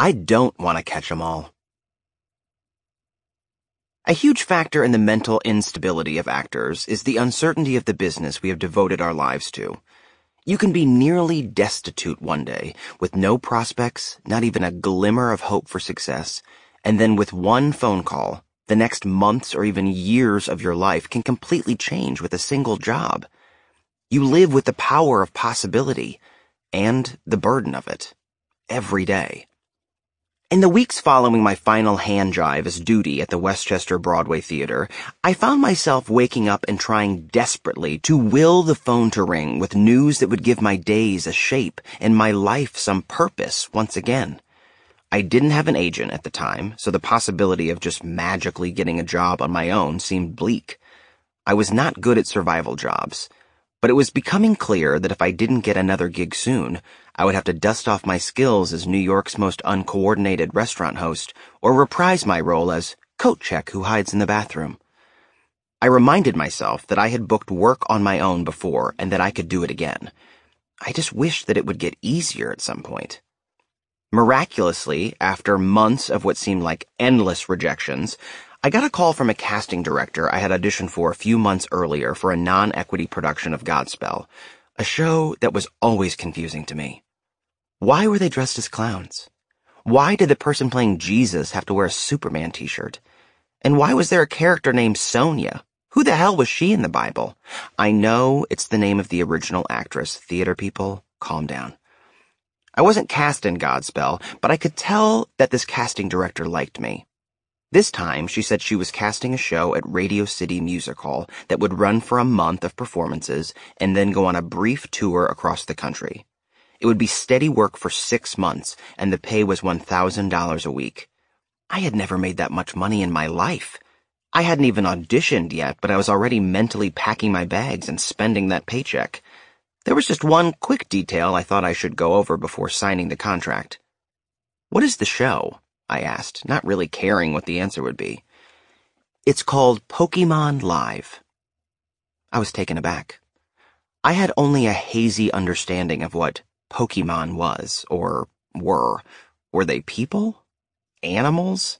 I don't want to catch them all. A huge factor in the mental instability of actors is the uncertainty of the business we have devoted our lives to. You can be nearly destitute one day, with no prospects, not even a glimmer of hope for success, and then with one phone call, the next months or even years of your life can completely change with a single job. You live with the power of possibility and the burden of it every day. In the weeks following my final hand drive as duty at the Westchester Broadway Theater, I found myself waking up and trying desperately to will the phone to ring with news that would give my days a shape and my life some purpose once again. I didn't have an agent at the time, so the possibility of just magically getting a job on my own seemed bleak. I was not good at survival jobs, but it was becoming clear that if I didn't get another gig soon, I would have to dust off my skills as New York's most uncoordinated restaurant host, or reprise my role as coat check who hides in the bathroom. I reminded myself that I had booked work on my own before and that I could do it again. I just wished that it would get easier at some point. Miraculously, after months of what seemed like endless rejections, I got a call from a casting director I had auditioned for a few months earlier for a non-equity production of Godspell, a show that was always confusing to me. Why were they dressed as clowns? Why did the person playing Jesus have to wear a Superman t-shirt? And why was there a character named Sonia? Who the hell was she in the Bible? I know it's the name of the original actress. Theater people, calm down. I wasn't cast in Godspell, but I could tell that this casting director liked me. This time, she said she was casting a show at Radio City Music Hall that would run for a month of performances and then go on a brief tour across the country. It would be steady work for six months, and the pay was $1,000 a week. I had never made that much money in my life. I hadn't even auditioned yet, but I was already mentally packing my bags and spending that paycheck. There was just one quick detail I thought I should go over before signing the contract. What is the show? I asked, not really caring what the answer would be. It's called Pokemon Live. I was taken aback. I had only a hazy understanding of what Pokemon was, or were. Were they people? Animals?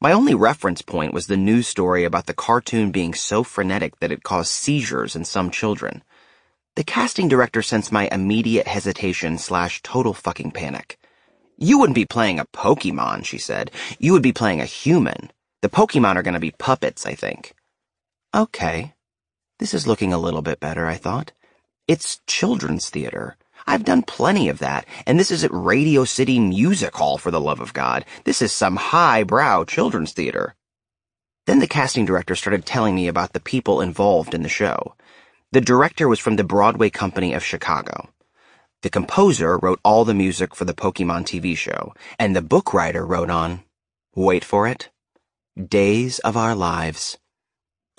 My only reference point was the news story about the cartoon being so frenetic that it caused seizures in some children. The casting director sensed my immediate hesitation slash total fucking panic. You wouldn't be playing a Pokemon, she said. You would be playing a human. The Pokemon are going to be puppets, I think. Okay. This is looking a little bit better, I thought. It's children's theater. I've done plenty of that, and this isn't Radio City Music Hall for the love of God. This is some highbrow children's theater. Then the casting director started telling me about the people involved in the show. The director was from the Broadway Company of Chicago. The composer wrote all the music for the Pokemon TV show, and the book writer wrote on, wait for it, Days of Our Lives.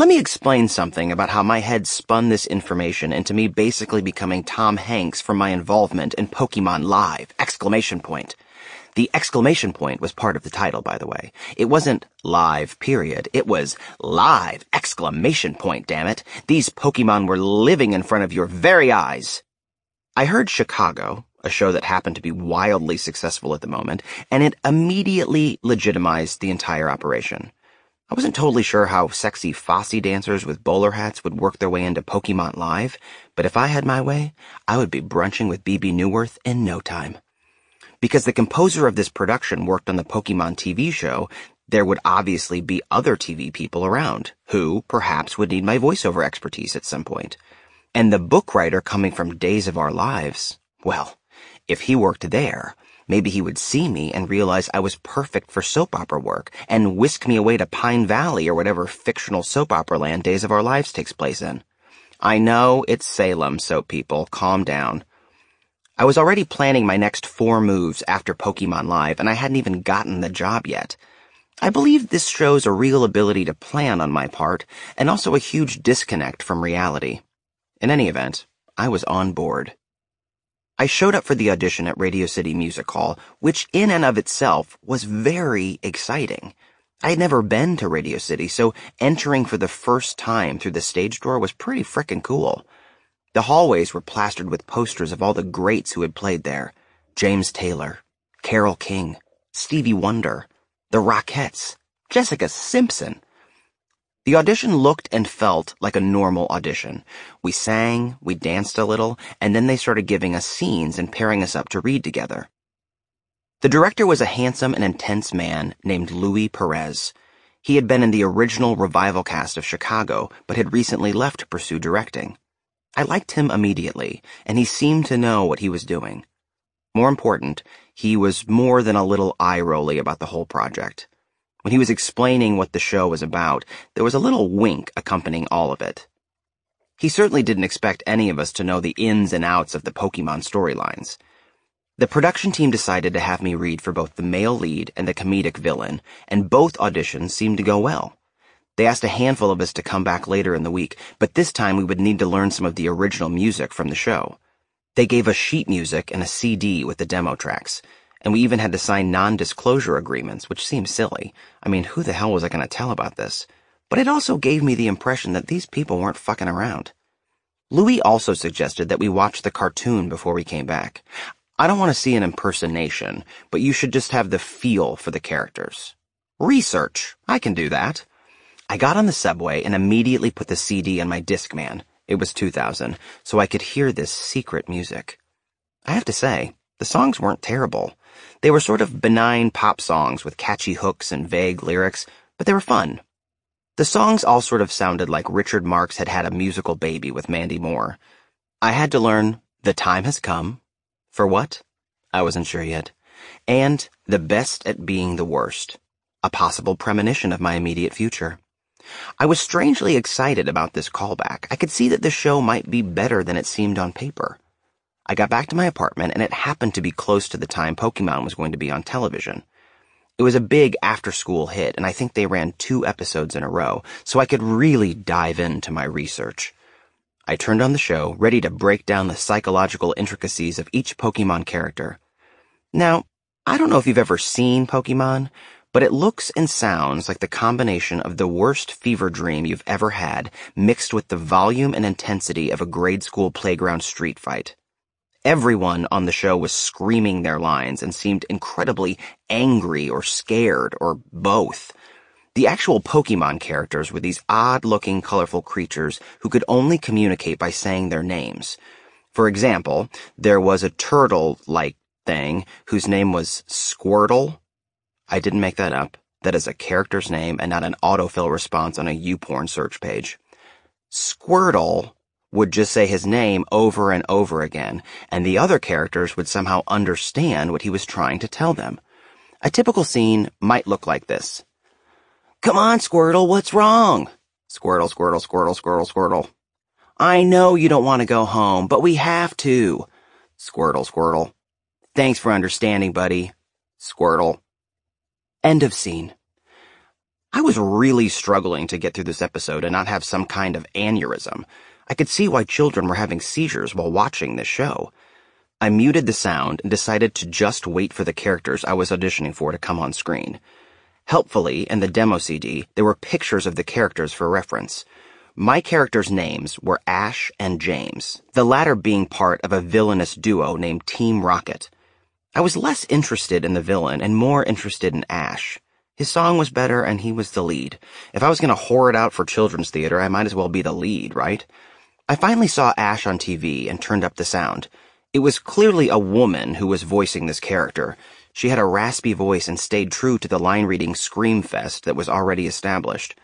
Let me explain something about how my head spun this information into me basically becoming Tom Hanks from my involvement in Pokemon Live! Exclamation point. The exclamation point was part of the title, by the way. It wasn't live, period. It was live! Exclamation point, damn it. These Pokemon were living in front of your very eyes. I heard Chicago, a show that happened to be wildly successful at the moment, and it immediately legitimized the entire operation. I wasn't totally sure how sexy Fosse dancers with bowler hats would work their way into Pokemon Live, but if I had my way, I would be brunching with BB Newworth in no time. Because the composer of this production worked on the Pokemon TV show, there would obviously be other TV people around who perhaps would need my voiceover expertise at some point. And the book writer coming from Days of Our Lives, well, if he worked there, Maybe he would see me and realize I was perfect for soap opera work and whisk me away to Pine Valley or whatever fictional soap opera land Days of Our Lives takes place in. I know it's Salem, soap people. Calm down. I was already planning my next four moves after Pokemon Live, and I hadn't even gotten the job yet. I believe this shows a real ability to plan on my part, and also a huge disconnect from reality. In any event, I was on board. I showed up for the audition at Radio City Music Hall, which in and of itself was very exciting. I had never been to Radio City, so entering for the first time through the stage door was pretty frickin' cool. The hallways were plastered with posters of all the greats who had played there. James Taylor, Carol King, Stevie Wonder, the Rockettes, Jessica Simpson, the audition looked and felt like a normal audition. We sang, we danced a little, and then they started giving us scenes and pairing us up to read together. The director was a handsome and intense man named Louis Perez. He had been in the original revival cast of Chicago, but had recently left to pursue directing. I liked him immediately, and he seemed to know what he was doing. More important, he was more than a little eye-rolly about the whole project. When he was explaining what the show was about, there was a little wink accompanying all of it. He certainly didn't expect any of us to know the ins and outs of the Pokemon storylines. The production team decided to have me read for both the male lead and the comedic villain, and both auditions seemed to go well. They asked a handful of us to come back later in the week, but this time we would need to learn some of the original music from the show. They gave us sheet music and a CD with the demo tracks. And we even had to sign non disclosure agreements, which seems silly. I mean, who the hell was I going to tell about this? But it also gave me the impression that these people weren't fucking around. Louis also suggested that we watch the cartoon before we came back. I don't want to see an impersonation, but you should just have the feel for the characters. Research. I can do that. I got on the subway and immediately put the CD in my Discman. It was 2000, so I could hear this secret music. I have to say, the songs weren't terrible. They were sort of benign pop songs with catchy hooks and vague lyrics, but they were fun. The songs all sort of sounded like Richard Marx had had a musical baby with Mandy Moore. I had to learn The Time Has Come. For what? I wasn't sure yet. And The Best at Being the Worst, a possible premonition of my immediate future. I was strangely excited about this callback. I could see that the show might be better than it seemed on paper. I got back to my apartment and it happened to be close to the time Pokemon was going to be on television. It was a big after school hit, and I think they ran two episodes in a row, so I could really dive into my research. I turned on the show, ready to break down the psychological intricacies of each Pokemon character. Now, I don't know if you've ever seen Pokemon, but it looks and sounds like the combination of the worst fever dream you've ever had mixed with the volume and intensity of a grade school playground street fight. Everyone on the show was screaming their lines and seemed incredibly angry or scared or both. The actual Pokemon characters were these odd looking colorful creatures who could only communicate by saying their names. For example, there was a turtle like thing whose name was Squirtle. I didn't make that up. That is a character's name and not an autofill response on a uPorn search page. Squirtle would just say his name over and over again, and the other characters would somehow understand what he was trying to tell them. A typical scene might look like this. Come on, Squirtle, what's wrong? Squirtle, Squirtle, Squirtle, Squirtle, Squirtle. I know you don't want to go home, but we have to. Squirtle, Squirtle. Thanks for understanding, buddy. Squirtle. End of scene. I was really struggling to get through this episode and not have some kind of aneurysm. I could see why children were having seizures while watching this show. I muted the sound and decided to just wait for the characters I was auditioning for to come on screen. Helpfully, in the demo CD, there were pictures of the characters for reference. My characters' names were Ash and James, the latter being part of a villainous duo named Team Rocket. I was less interested in the villain and more interested in Ash. His song was better and he was the lead. If I was going to whore it out for children's theater, I might as well be the lead, right? I finally saw Ash on TV and turned up the sound. It was clearly a woman who was voicing this character. She had a raspy voice and stayed true to the line reading scream fest that was already established.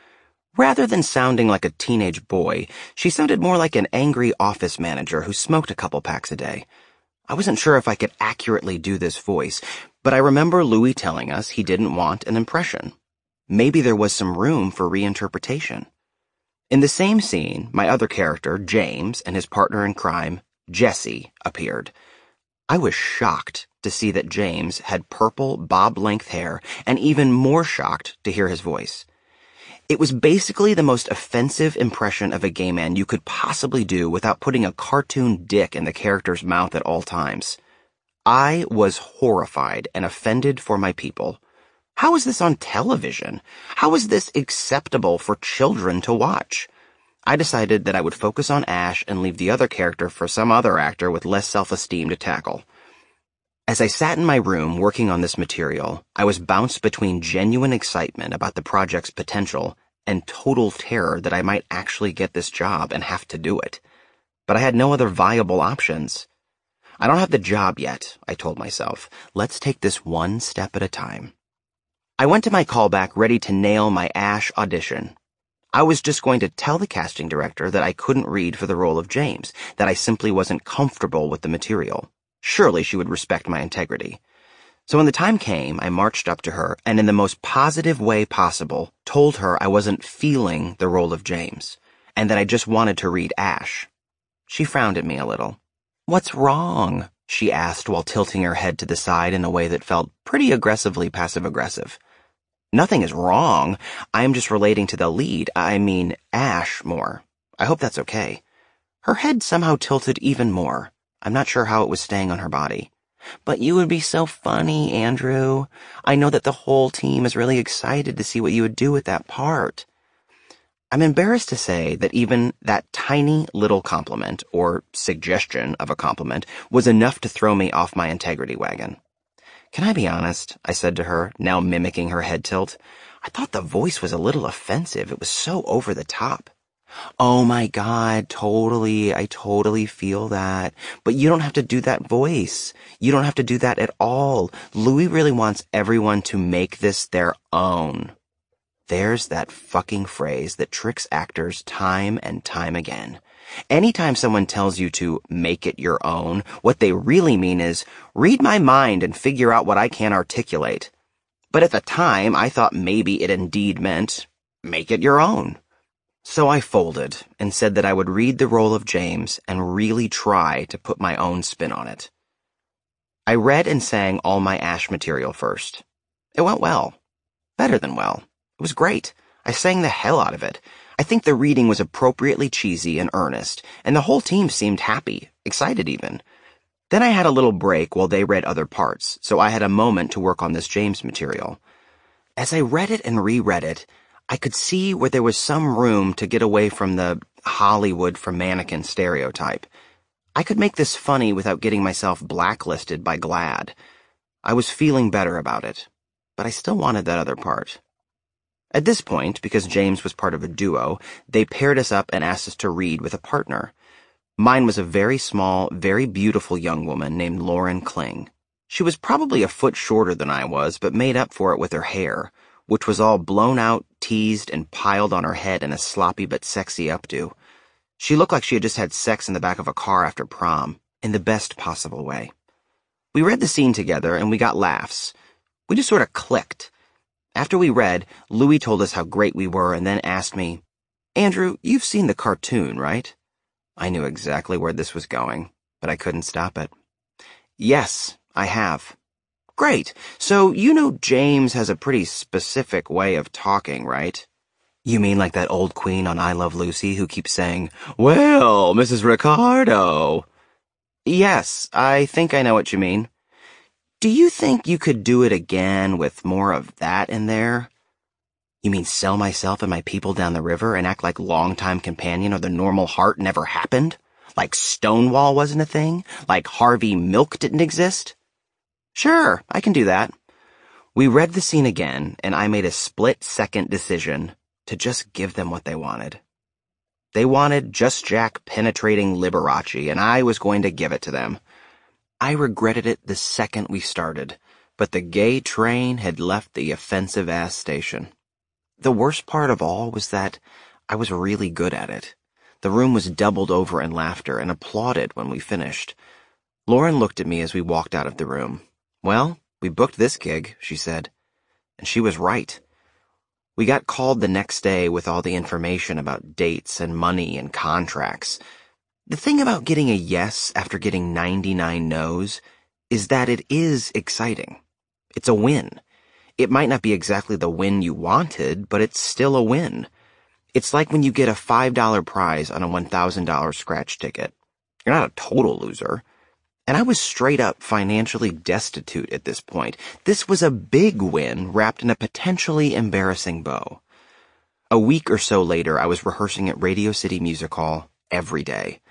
Rather than sounding like a teenage boy, she sounded more like an angry office manager who smoked a couple packs a day. I wasn't sure if I could accurately do this voice, but I remember Louis telling us he didn't want an impression. Maybe there was some room for reinterpretation. In the same scene, my other character, James, and his partner in crime, Jesse, appeared. I was shocked to see that James had purple bob length hair and even more shocked to hear his voice. It was basically the most offensive impression of a gay man you could possibly do without putting a cartoon dick in the character's mouth at all times. I was horrified and offended for my people. How is this on television? How is this acceptable for children to watch? I decided that I would focus on Ash and leave the other character for some other actor with less self-esteem to tackle. As I sat in my room working on this material, I was bounced between genuine excitement about the project's potential and total terror that I might actually get this job and have to do it. But I had no other viable options. I don't have the job yet, I told myself. Let's take this one step at a time. I went to my callback ready to nail my Ash audition. I was just going to tell the casting director that I couldn't read for the role of James, that I simply wasn't comfortable with the material. Surely she would respect my integrity. So when the time came, I marched up to her and in the most positive way possible told her I wasn't feeling the role of James and that I just wanted to read Ash. She frowned at me a little. What's wrong? she asked while tilting her head to the side in a way that felt pretty aggressively passive aggressive. Nothing is wrong. I am just relating to the lead, I mean Ash, more. I hope that's okay. Her head somehow tilted even more. I'm not sure how it was staying on her body. But you would be so funny, Andrew. I know that the whole team is really excited to see what you would do with that part. I'm embarrassed to say that even that tiny little compliment, or suggestion of a compliment, was enough to throw me off my integrity wagon. Can I be honest? I said to her, now mimicking her head tilt. I thought the voice was a little offensive. It was so over the top. Oh my God, totally. I totally feel that. But you don't have to do that voice. You don't have to do that at all. Louis really wants everyone to make this their own. There's that fucking phrase that tricks actors time and time again. Anytime someone tells you to make it your own, what they really mean is read my mind and figure out what I can articulate. But at the time, I thought maybe it indeed meant make it your own. So I folded and said that I would read the role of James and really try to put my own spin on it. I read and sang all my Ash material first. It went well. Better than well. It was great. I sang the hell out of it, I think the reading was appropriately cheesy and earnest, and the whole team seemed happy, excited even. Then I had a little break while they read other parts, so I had a moment to work on this James material. As I read it and reread it, I could see where there was some room to get away from the Hollywood for mannequin stereotype. I could make this funny without getting myself blacklisted by GLAD. I was feeling better about it, but I still wanted that other part. At this point, because James was part of a duo, they paired us up and asked us to read with a partner. Mine was a very small, very beautiful young woman named Lauren Kling. She was probably a foot shorter than I was, but made up for it with her hair, which was all blown out, teased, and piled on her head in a sloppy but sexy updo. She looked like she had just had sex in the back of a car after prom, in the best possible way. We read the scene together and we got laughs. We just sort of clicked. After we read, Louis told us how great we were and then asked me, Andrew, you've seen the cartoon, right? I knew exactly where this was going, but I couldn't stop it. Yes, I have. Great. So you know James has a pretty specific way of talking, right? You mean like that old queen on I Love Lucy who keeps saying, Well, Mrs. Ricardo. Yes, I think I know what you mean. Do you think you could do it again with more of that in there? You mean sell myself and my people down the river and act like longtime companion or the normal heart never happened? Like Stonewall wasn't a thing? Like Harvey Milk didn't exist? Sure, I can do that. We read the scene again, and I made a split-second decision to just give them what they wanted. They wanted Just Jack penetrating Liberace, and I was going to give it to them. I regretted it the second we started, but the gay train had left the offensive ass station. The worst part of all was that I was really good at it. The room was doubled over in laughter and applauded when we finished. Lauren looked at me as we walked out of the room. Well, we booked this gig, she said. And she was right. We got called the next day with all the information about dates and money and contracts, the thing about getting a yes after getting 99 no's is that it is exciting. It's a win. It might not be exactly the win you wanted, but it's still a win. It's like when you get a $5 prize on a $1,000 scratch ticket. You're not a total loser. And I was straight up financially destitute at this point. This was a big win wrapped in a potentially embarrassing bow. A week or so later, I was rehearsing at Radio City Music Hall every day.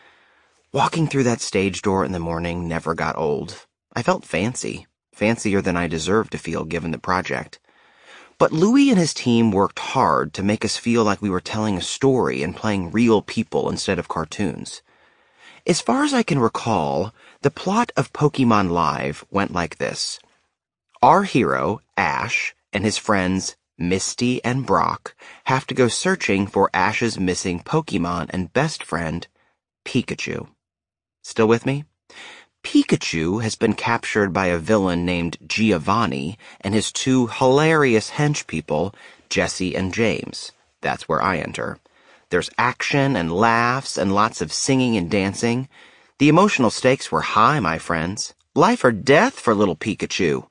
Walking through that stage door in the morning never got old. I felt fancy, fancier than I deserved to feel given the project. But Louis and his team worked hard to make us feel like we were telling a story and playing real people instead of cartoons. As far as I can recall, the plot of Pokemon Live went like this. Our hero, Ash, and his friends, Misty and Brock, have to go searching for Ash's missing Pokemon and best friend, Pikachu. Still with me? Pikachu has been captured by a villain named Giovanni and his two hilarious hench people, Jesse and James. That's where I enter. There's action and laughs and lots of singing and dancing. The emotional stakes were high, my friends. Life or death for little Pikachu.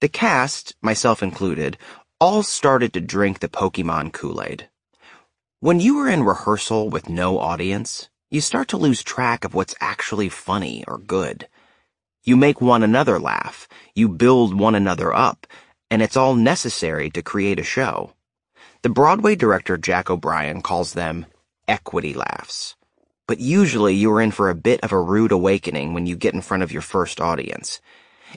The cast, myself included, all started to drink the Pokemon Kool-Aid. When you were in rehearsal with no audience, you start to lose track of what's actually funny or good. You make one another laugh, you build one another up, and it's all necessary to create a show. The Broadway director Jack O'Brien calls them equity laughs. But usually you are in for a bit of a rude awakening when you get in front of your first audience.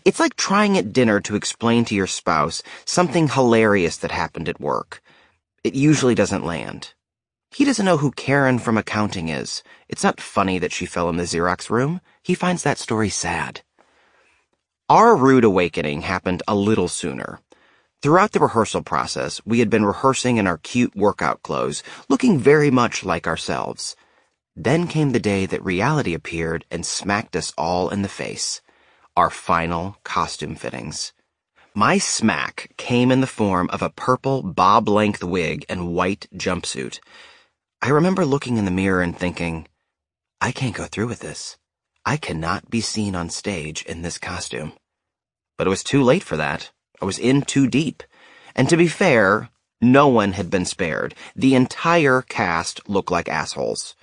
It's like trying at dinner to explain to your spouse something hilarious that happened at work. It usually doesn't land. He doesn't know who Karen from accounting is. It's not funny that she fell in the Xerox room. He finds that story sad. Our rude awakening happened a little sooner. Throughout the rehearsal process, we had been rehearsing in our cute workout clothes, looking very much like ourselves. Then came the day that reality appeared and smacked us all in the face. Our final costume fittings. My smack came in the form of a purple bob-length wig and white jumpsuit. I remember looking in the mirror and thinking, I can't go through with this. I cannot be seen on stage in this costume. But it was too late for that. I was in too deep. And to be fair, no one had been spared. The entire cast looked like assholes.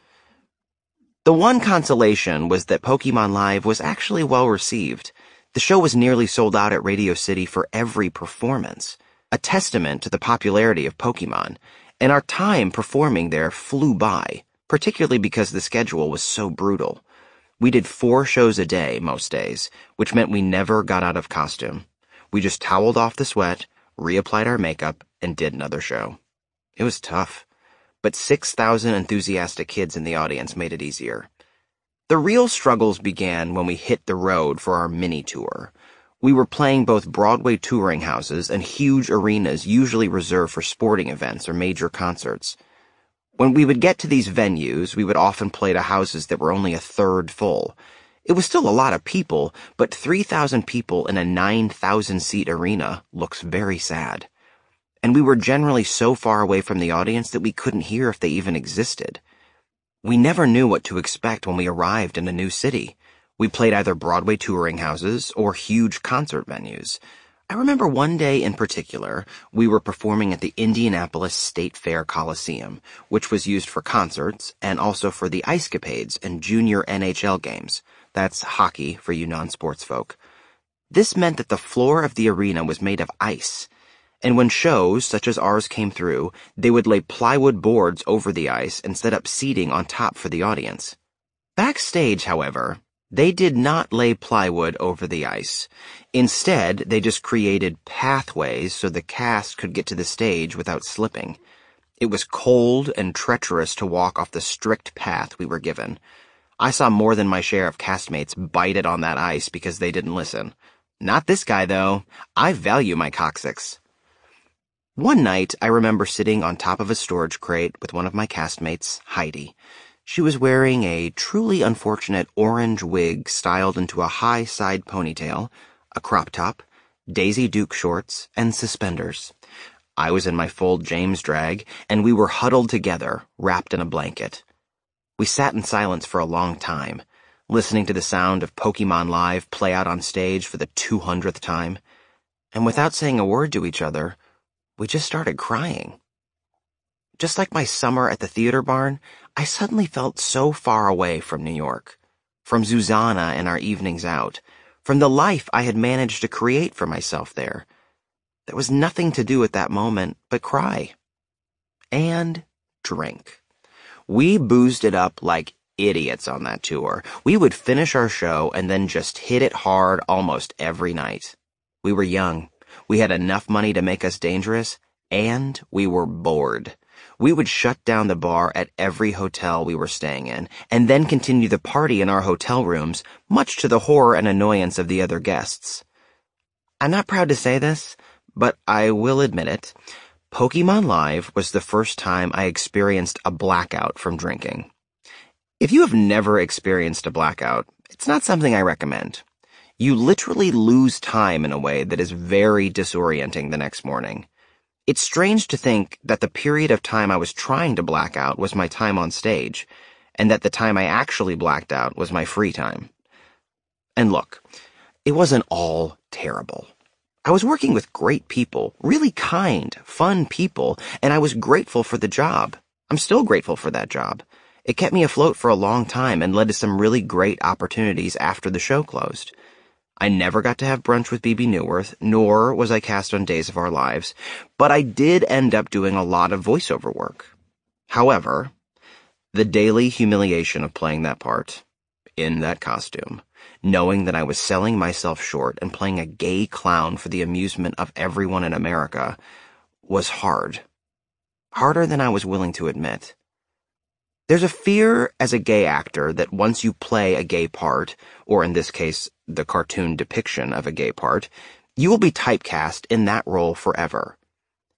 The one consolation was that Pokemon Live was actually well received. The show was nearly sold out at Radio City for every performance, a testament to the popularity of Pokemon and our time performing there flew by, particularly because the schedule was so brutal. We did four shows a day most days, which meant we never got out of costume. We just toweled off the sweat, reapplied our makeup, and did another show. It was tough, but 6,000 enthusiastic kids in the audience made it easier. The real struggles began when we hit the road for our mini tour. We were playing both Broadway touring houses and huge arenas usually reserved for sporting events or major concerts. When we would get to these venues, we would often play to houses that were only a third full. It was still a lot of people, but 3,000 people in a 9,000 seat arena looks very sad. And we were generally so far away from the audience that we couldn't hear if they even existed. We never knew what to expect when we arrived in a new city. We played either Broadway touring houses or huge concert venues. I remember one day in particular, we were performing at the Indianapolis State Fair Coliseum, which was used for concerts and also for the ice capades and junior NHL games. That's hockey for you non-sports folk. This meant that the floor of the arena was made of ice, and when shows such as ours came through, they would lay plywood boards over the ice and set up seating on top for the audience. Backstage, however, they did not lay plywood over the ice. Instead, they just created pathways so the cast could get to the stage without slipping. It was cold and treacherous to walk off the strict path we were given. I saw more than my share of castmates bite it on that ice because they didn't listen. Not this guy, though. I value my coccyx. One night, I remember sitting on top of a storage crate with one of my castmates, Heidi. She was wearing a truly unfortunate orange wig styled into a high side ponytail, a crop top, Daisy Duke shorts, and suspenders. I was in my full James drag, and we were huddled together, wrapped in a blanket. We sat in silence for a long time, listening to the sound of Pokemon Live play out on stage for the 200th time, and without saying a word to each other, we just started crying. Just like my summer at the theater barn, I suddenly felt so far away from New York, from Susanna and our evenings out, from the life I had managed to create for myself there. There was nothing to do at that moment but cry. And drink. We boozed it up like idiots on that tour. We would finish our show and then just hit it hard almost every night. We were young. We had enough money to make us dangerous, and we were bored. We would shut down the bar at every hotel we were staying in, and then continue the party in our hotel rooms, much to the horror and annoyance of the other guests. I'm not proud to say this, but I will admit it. Pokemon Live was the first time I experienced a blackout from drinking. If you have never experienced a blackout, it's not something I recommend. You literally lose time in a way that is very disorienting the next morning. It's strange to think that the period of time I was trying to black out was my time on stage, and that the time I actually blacked out was my free time. And look, it wasn't all terrible. I was working with great people, really kind, fun people, and I was grateful for the job. I'm still grateful for that job. It kept me afloat for a long time and led to some really great opportunities after the show closed. I never got to have brunch with BB Newworth, nor was I cast on Days of Our Lives, but I did end up doing a lot of voiceover work. However, the daily humiliation of playing that part, in that costume, knowing that I was selling myself short and playing a gay clown for the amusement of everyone in America, was hard. Harder than I was willing to admit. There's a fear as a gay actor that once you play a gay part, or in this case, the cartoon depiction of a gay part, you will be typecast in that role forever.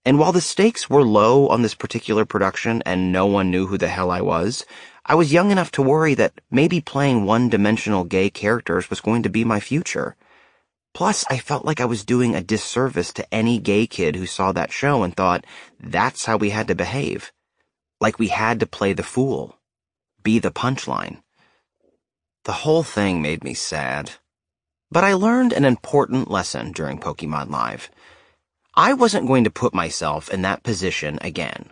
And while the stakes were low on this particular production and no one knew who the hell I was, I was young enough to worry that maybe playing one-dimensional gay characters was going to be my future. Plus, I felt like I was doing a disservice to any gay kid who saw that show and thought, that's how we had to behave. Like we had to play the fool. Be the punchline. The whole thing made me sad. But I learned an important lesson during Pokemon Live. I wasn't going to put myself in that position again.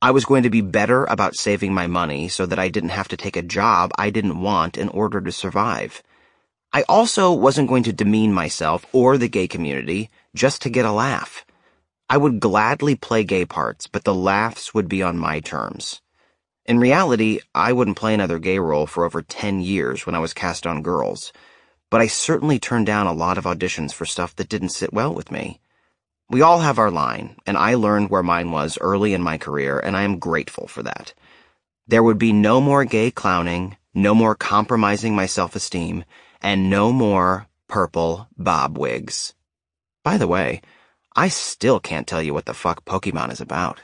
I was going to be better about saving my money so that I didn't have to take a job I didn't want in order to survive. I also wasn't going to demean myself or the gay community just to get a laugh. I would gladly play gay parts, but the laughs would be on my terms. In reality, I wouldn't play another gay role for over 10 years when I was cast on girls but I certainly turned down a lot of auditions for stuff that didn't sit well with me. We all have our line, and I learned where mine was early in my career, and I am grateful for that. There would be no more gay clowning, no more compromising my self-esteem, and no more purple bob wigs. By the way, I still can't tell you what the fuck Pokemon is about.